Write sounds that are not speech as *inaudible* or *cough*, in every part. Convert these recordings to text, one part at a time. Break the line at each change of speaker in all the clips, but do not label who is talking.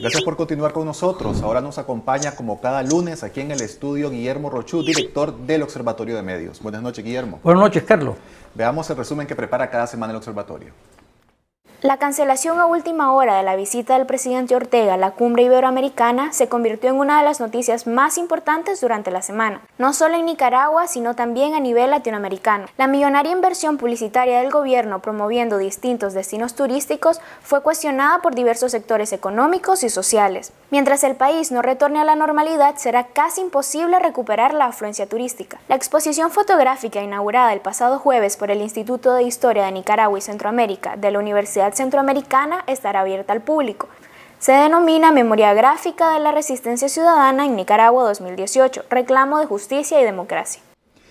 Gracias por continuar con nosotros. Ahora nos acompaña como cada lunes aquí en el estudio Guillermo Rochú, director del Observatorio de Medios. Buenas noches, Guillermo. Buenas noches, Carlos. Veamos el resumen que prepara cada semana el observatorio.
La cancelación a última hora de la visita del presidente Ortega a la cumbre iberoamericana se convirtió en una de las noticias más importantes durante la semana, no solo en Nicaragua, sino también a nivel latinoamericano. La millonaria inversión publicitaria del gobierno promoviendo distintos destinos turísticos fue cuestionada por diversos sectores económicos y sociales. Mientras el país no retorne a la normalidad, será casi imposible recuperar la afluencia turística. La exposición fotográfica inaugurada el pasado jueves por el Instituto de Historia de Nicaragua y Centroamérica de la Universidad centroamericana estará abierta al público. Se denomina Memoria Gráfica de la Resistencia Ciudadana en Nicaragua 2018, reclamo de justicia y democracia.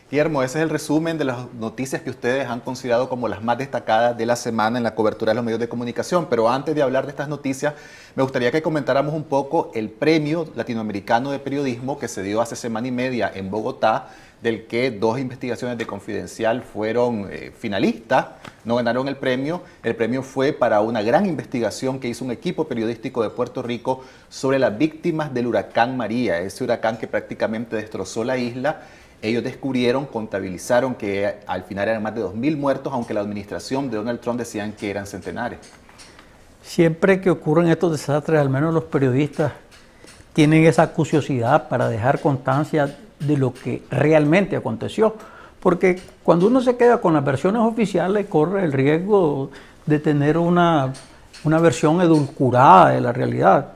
Guillermo, ese es el resumen de las noticias que ustedes han considerado como las más destacadas de la semana en la cobertura de los medios de comunicación. Pero antes de hablar de estas noticias, me gustaría que comentáramos un poco el premio latinoamericano de periodismo que se dio hace semana y media en Bogotá del que dos investigaciones de Confidencial fueron eh, finalistas, no ganaron el premio. El premio fue para una gran investigación que hizo un equipo periodístico de Puerto Rico sobre las víctimas del huracán María, ese huracán que prácticamente destrozó la isla. Ellos descubrieron, contabilizaron que eh, al final eran más de 2.000 muertos, aunque la administración de Donald Trump decían que eran centenares.
Siempre que ocurren estos desastres, al menos los periodistas tienen esa curiosidad para dejar constancia de lo que realmente aconteció. Porque cuando uno se queda con las versiones oficiales, corre el riesgo de tener una, una versión edulcorada de la realidad.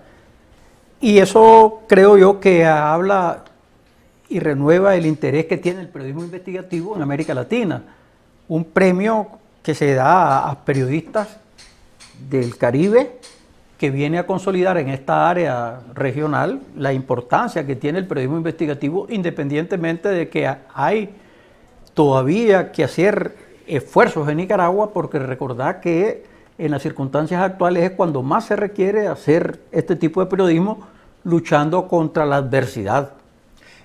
Y eso creo yo que habla y renueva el interés que tiene el periodismo investigativo en América Latina. Un premio que se da a periodistas del Caribe, que viene a consolidar en esta área regional la importancia que tiene el periodismo investigativo, independientemente de que hay todavía que hacer esfuerzos en Nicaragua, porque recordad que en las circunstancias actuales es cuando más se requiere hacer este tipo de periodismo luchando contra la adversidad.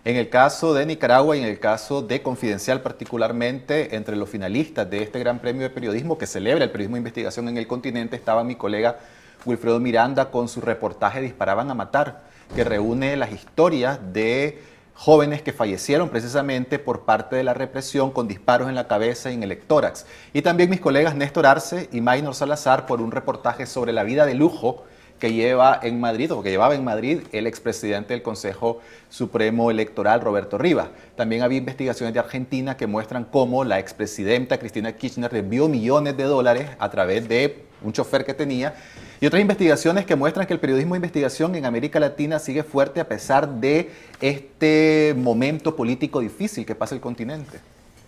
En el caso de Nicaragua y en el caso de Confidencial particularmente, entre los finalistas de este Gran Premio de Periodismo que celebra el periodismo de investigación en el continente estaba mi colega Wilfredo Miranda con su reportaje Disparaban a Matar, que reúne las historias de jóvenes que fallecieron precisamente por parte de la represión con disparos en la cabeza y en el tórax. Y también mis colegas Néstor Arce y Maynor Salazar por un reportaje sobre la vida de lujo que lleva en Madrid o que llevaba en Madrid el expresidente del Consejo Supremo Electoral, Roberto Rivas. También había investigaciones de Argentina que muestran cómo la expresidenta Cristina Kirchner envió millones de dólares a través de un chofer que tenía, y otras investigaciones que muestran que el periodismo de investigación en América Latina sigue fuerte a pesar de este momento político difícil que pasa el continente.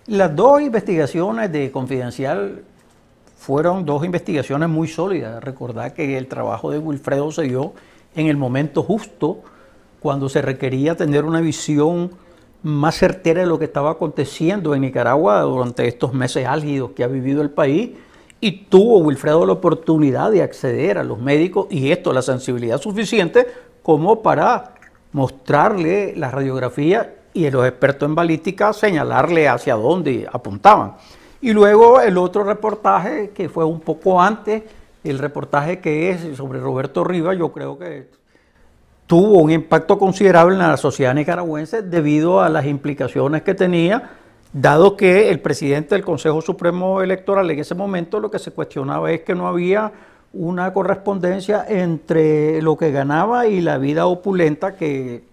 Las dos investigaciones de Confidencial fueron dos investigaciones muy sólidas. Recordar que el trabajo de Wilfredo se dio en el momento justo, cuando se requería tener una visión más certera de lo que estaba aconteciendo en Nicaragua durante estos meses álgidos que ha vivido el país. Y tuvo Wilfredo la oportunidad de acceder a los médicos y esto, la sensibilidad suficiente como para mostrarle la radiografía y los expertos en balística señalarle hacia dónde apuntaban. Y luego el otro reportaje que fue un poco antes, el reportaje que es sobre Roberto Rivas, yo creo que tuvo un impacto considerable en la sociedad nicaragüense debido a las implicaciones que tenía, dado que el presidente del Consejo Supremo Electoral en ese momento lo que se cuestionaba es que no había una correspondencia entre lo que ganaba y la vida opulenta que,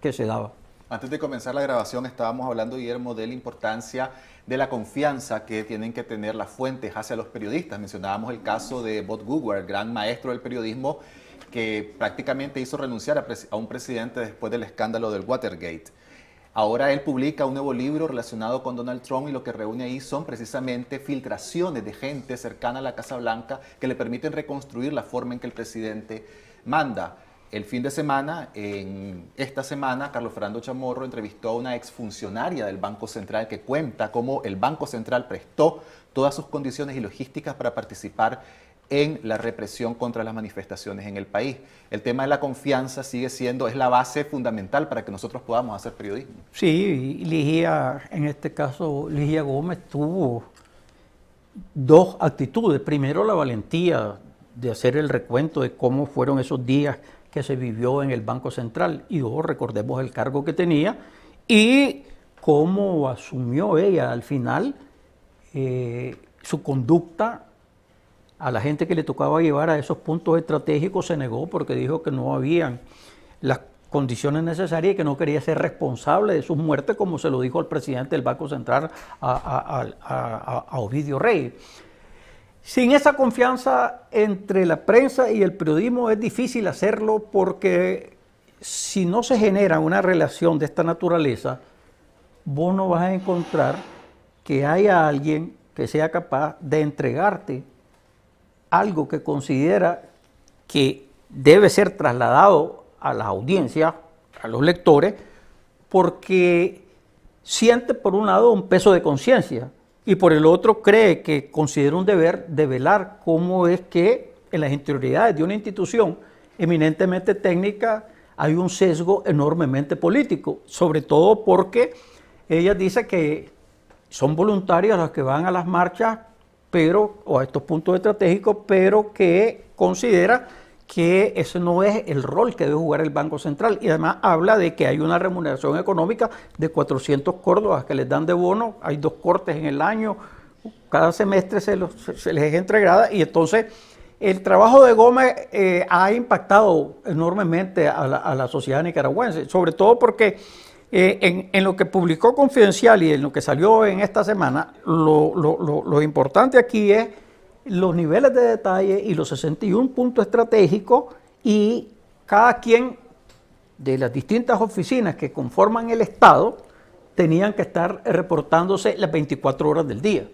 que se daba.
Antes de comenzar la grabación estábamos hablando, Guillermo, de la importancia de la confianza que tienen que tener las fuentes hacia los periodistas. Mencionábamos el caso de Bob Woodward, gran maestro del periodismo, que prácticamente hizo renunciar a, a, un presidente después del escándalo del Watergate. Ahora él publica un nuevo libro relacionado con Donald Trump y lo que reúne ahí son precisamente filtraciones de gente cercana a la Casa Blanca que le permiten reconstruir la forma en que el presidente manda el fin de semana, en esta semana, Carlos Fernando Chamorro entrevistó a una exfuncionaria del Banco Central que cuenta cómo el Banco Central prestó todas sus condiciones y logísticas para participar en la represión contra las manifestaciones en el país. El tema de la confianza sigue siendo, es la base fundamental para que nosotros podamos hacer periodismo.
Sí, Ligia, en este caso, Ligia Gómez tuvo dos actitudes. Primero, la valentía de hacer el recuento de cómo fueron esos días que se vivió en el Banco Central. Y ojo, oh, recordemos el cargo que tenía y cómo asumió ella al final eh, su conducta a la gente que le tocaba llevar a esos puntos estratégicos se negó porque dijo que no habían las condiciones necesarias y que no quería ser responsable de sus muertes, como se lo dijo el presidente del Banco Central a, a Ovidio Rey. Sin esa confianza entre la prensa y el periodismo es difícil hacerlo porque si no se genera una relación de esta naturaleza, vos no vas a encontrar que haya alguien que sea capaz de entregarte algo que considera que debe ser trasladado a la audiencia a los lectores, porque siente por un lado un peso de conciencia, y por el otro cree que considera un deber de velar cómo es que en las interioridades de una institución eminentemente técnica hay un sesgo enormemente político, sobre todo porque ella dice que son voluntarias las que van a las marchas, pero, o a estos puntos estratégicos, pero que considera que ese no es el rol que debe jugar el Banco Central. Y además habla de que hay una remuneración económica de 400 córdobas que les dan de bono, hay dos cortes en el año, cada semestre se, les es entregada y entonces el trabajo de Gómez eh, ha impactado enormemente a la, sociedad nicaragüense, sobre todo porque eh, en, lo que publicó Confidencial y en lo que salió en esta semana, lo importante aquí es los niveles de detalle y los 61 puntos estratégicos y cada quien de las distintas oficinas que conforman el Estado tenían que estar
reportándose las 24 horas del día.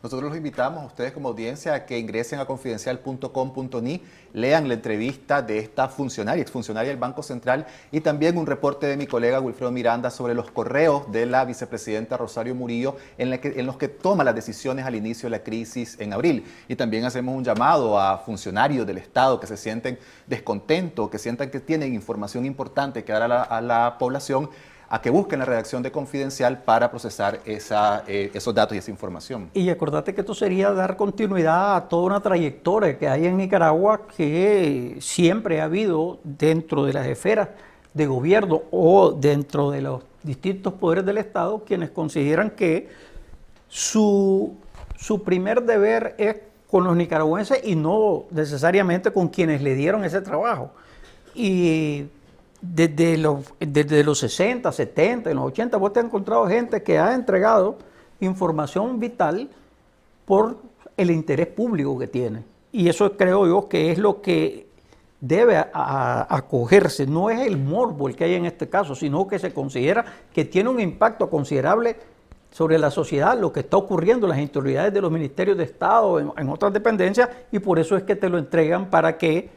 Nosotros los invitamos a ustedes como audiencia a que ingresen a confidencial.com.ni, lean la entrevista de esta funcionaria, exfuncionaria del Banco Central, y también un reporte de mi colega Wilfredo Miranda sobre los correos de la vicepresidenta Rosario Murillo en, los que toma las decisiones al inicio de la crisis en abril. Y también hacemos un llamado a funcionarios del Estado que se sienten descontentos, que sientan que tienen información importante que dar a la población a que busquen la redacción de Confidencial para procesar eh, esos datos y esa información.
Y acordate que esto sería dar continuidad a toda una trayectoria que hay en Nicaragua que siempre ha habido dentro de las esferas de gobierno o dentro de los distintos poderes del Estado quienes consideran que su, su primer deber es con los nicaragüenses y no necesariamente con quienes le dieron ese trabajo. Y desde los, desde los 60, 70, en los 80, vos te has encontrado gente que ha entregado información vital por el interés público que tiene. Y eso creo yo que es lo que debe acogerse. No es el morbo el que hay en este caso, sino que se considera que tiene un impacto considerable sobre la sociedad, lo que está ocurriendo, las autoridades de los ministerios de Estado, en otras dependencias, y por eso es que te lo entregan para que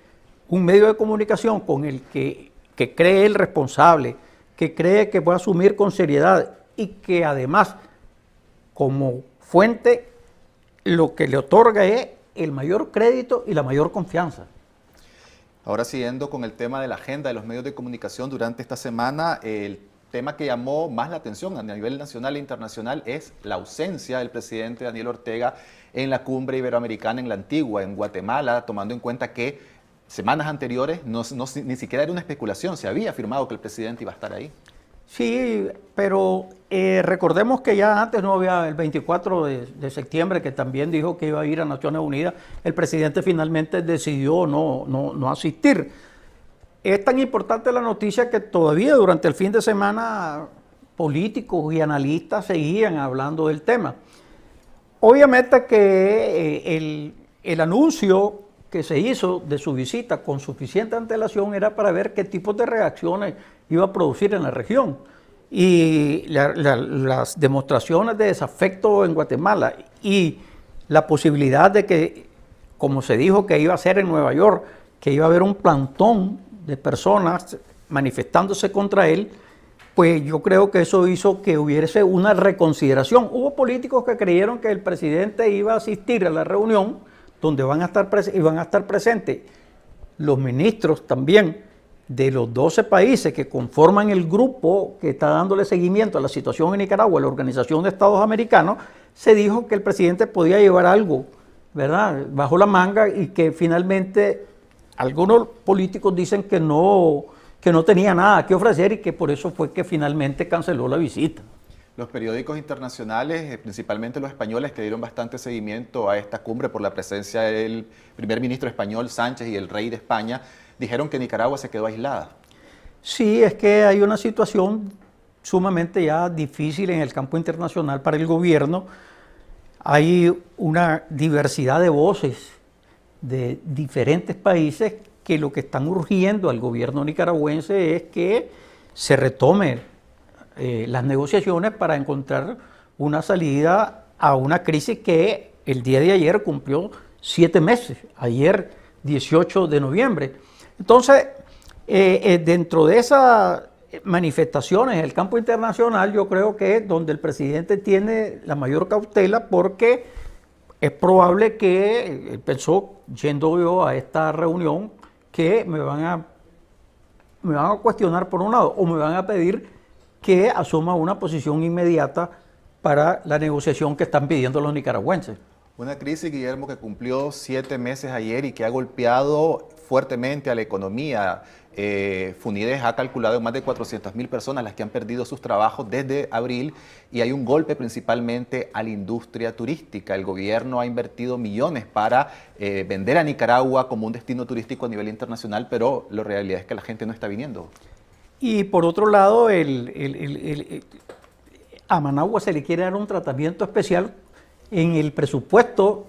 un medio de comunicación con el que que cree el responsable, que cree que puede asumir con seriedad y que además como fuente lo que le otorga es el mayor crédito y la mayor confianza.
Ahora siguiendo con el tema de la agenda de los medios de comunicación durante esta semana, el tema que llamó más la atención a nivel nacional e internacional es la ausencia del presidente Daniel Ortega en la cumbre iberoamericana en la antigua, en Guatemala, tomando en cuenta que semanas anteriores ni siquiera era una especulación, se había afirmado que el presidente iba a estar ahí.
Sí, pero eh, recordemos que ya antes no había el 24 de, septiembre, que también dijo que iba a ir a Naciones Unidas, el presidente finalmente decidió no, no, asistir. Es tan importante la noticia que todavía durante el fin de semana políticos y analistas seguían hablando del tema. Obviamente que eh, el, el anuncio que se hizo de su visita con suficiente antelación era para ver qué tipo de reacciones iba a producir en la región. Y las demostraciones de desafecto en Guatemala y la posibilidad de que, como se dijo que iba a ser en Nueva York, que iba a haber un plantón de personas manifestándose contra él, pues yo creo que eso hizo que hubiese una reconsideración. Hubo políticos que creyeron que el presidente iba a asistir a la reunión donde van a estar presentes y van a estar presentes los ministros también de los 12 países que conforman el grupo que está dándole seguimiento a la situación en Nicaragua, la Organización de Estados Americanos, se dijo que el presidente podía llevar algo, ¿verdad?, bajo la manga y que finalmente algunos políticos dicen que
no, que no tenía nada que ofrecer y que por eso fue que finalmente canceló la visita. Los periódicos internacionales, eh, principalmente los españoles, que dieron bastante seguimiento a esta cumbre por la presencia del primer ministro español Sánchez y el rey de España, dijeron que Nicaragua se quedó aislada.
Sí, es que hay una situación sumamente ya difícil en el campo internacional para el gobierno. Hay una diversidad de voces de diferentes países que lo que están urgiendo al gobierno nicaragüense es que se retome eh, las negociaciones para encontrar una salida a una crisis que el día de ayer cumplió siete meses, ayer 18 de noviembre. Entonces, eh, eh, dentro de esas manifestaciones en el campo internacional, yo creo que es donde el presidente tiene la mayor cautela porque es probable que, pensó, yendo yo a esta reunión, que me van a, me van a cuestionar por un lado o me van a pedir que asuma una posición inmediata para la negociación que están pidiendo los nicaragüenses.
Una crisis, Guillermo, que cumplió siete meses ayer y que ha golpeado fuertemente a la economía. Eh, Funides ha calculado más de 400 mil personas las que han perdido sus trabajos desde abril y hay un golpe principalmente a la industria turística. El gobierno ha invertido millones para eh, vender a Nicaragua como un destino turístico a nivel internacional, pero la realidad es que la gente no está viniendo.
Y por otro lado, el, a Managua se le quiere dar un tratamiento especial en el presupuesto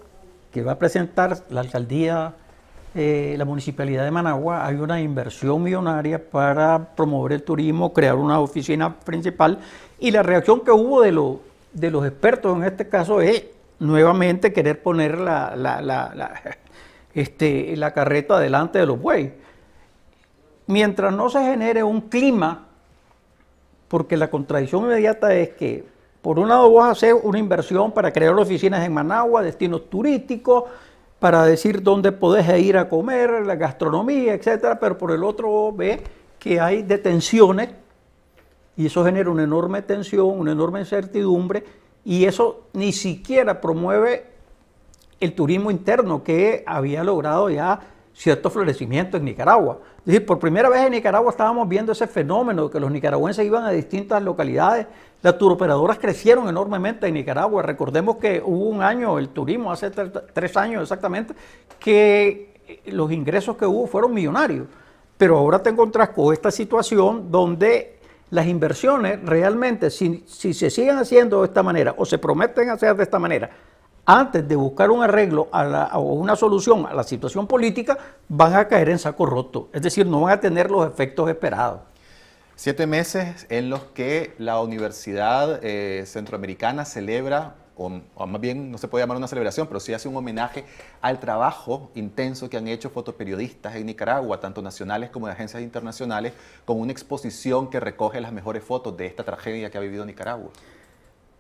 que va a presentar la alcaldía, eh, la municipalidad de Managua. Hay una inversión millonaria para promover el turismo, crear una oficina principal. Y la reacción que hubo de, los expertos en este caso es nuevamente querer poner la, la *laughs* este, carreta delante de los bueyes mientras no se genere un clima, porque la contradicción inmediata es que, por un lado, vos haces una inversión para crear oficinas en Managua, destinos turísticos, para decir dónde podés ir a comer, la gastronomía, etcétera, pero por el otro ves que hay detenciones y eso genera una enorme tensión, una enorme incertidumbre y eso ni siquiera promueve el turismo interno que había logrado ya cierto florecimiento en Nicaragua. Es decir, por primera vez en Nicaragua estábamos viendo ese fenómeno que los nicaragüenses iban a distintas localidades. Las turoperadoras crecieron enormemente en Nicaragua. Recordemos que hubo un año, el turismo, hace tres años exactamente, que eh, los ingresos que hubo fueron millonarios. Pero ahora te encontrás con esta situación donde las inversiones realmente, si se siguen haciendo de esta manera o se prometen hacer de esta manera, antes de buscar un arreglo o una solución a la situación política, van a caer en saco roto, es decir, no van a tener los efectos esperados.
Siete meses en los que la Universidad eh, Centroamericana celebra, o, más bien no se puede llamar una celebración, pero sí hace un homenaje al trabajo intenso que han hecho fotoperiodistas en Nicaragua, tanto nacionales como de agencias internacionales, con una exposición que recoge las mejores fotos de esta tragedia que ha vivido Nicaragua.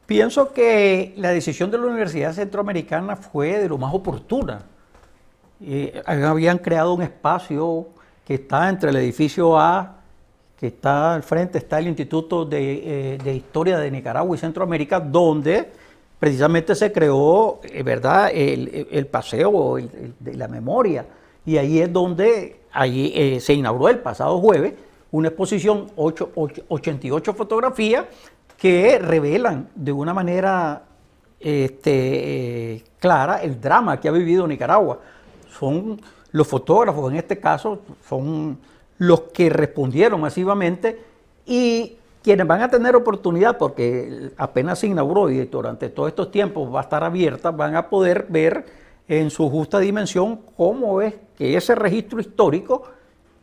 Pienso que la decisión de la Universidad Centroamericana fue de lo más oportuna. Eh, habían creado un espacio que está entre el edificio A, que está al frente, está el Instituto de, eh, Historia de Nicaragua y Centroamérica, donde precisamente se creó, eh, ¿verdad?, el, paseo de la memoria. Y ahí es donde ahí, se inauguró el pasado jueves una exposición, 88 fotografías que revelan de una manera este, eh, clara el drama que ha vivido Nicaragua. Son los fotógrafos, en este caso, son los que respondieron masivamente y quienes van a tener oportunidad, porque apenas se inauguró y durante todos estos tiempos va a estar abierta, van a poder ver en su justa dimensión cómo es
que ese registro histórico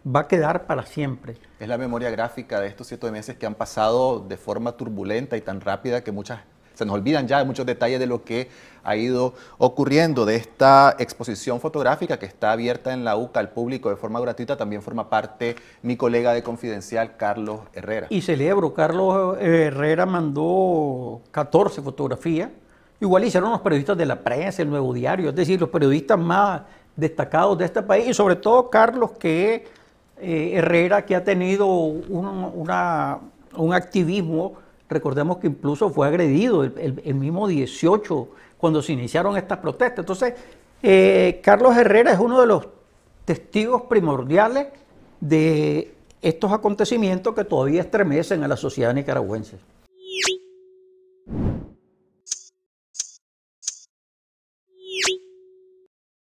va a quedar para siempre. Es la memoria gráfica de estos siete meses que han pasado de forma turbulenta y tan rápida que muchas se nos olvidan ya muchos detalles de lo que ha ido ocurriendo, de esta exposición fotográfica que está abierta en la UCA al público de forma gratuita, también forma parte mi colega de Confidencial, Carlos Herrera.
Y celebro, Carlos Herrera mandó 14 fotografías, igual hicieron los periodistas de la prensa, el Nuevo Diario, es decir, los periodistas más destacados de este país, y sobre todo Carlos que eh, Herrera, que ha tenido un, un, activismo, recordemos que incluso fue agredido el, mismo 18 cuando se iniciaron estas protestas. Entonces, eh, Carlos Herrera es uno de los testigos primordiales de estos acontecimientos que todavía estremecen a la sociedad nicaragüense.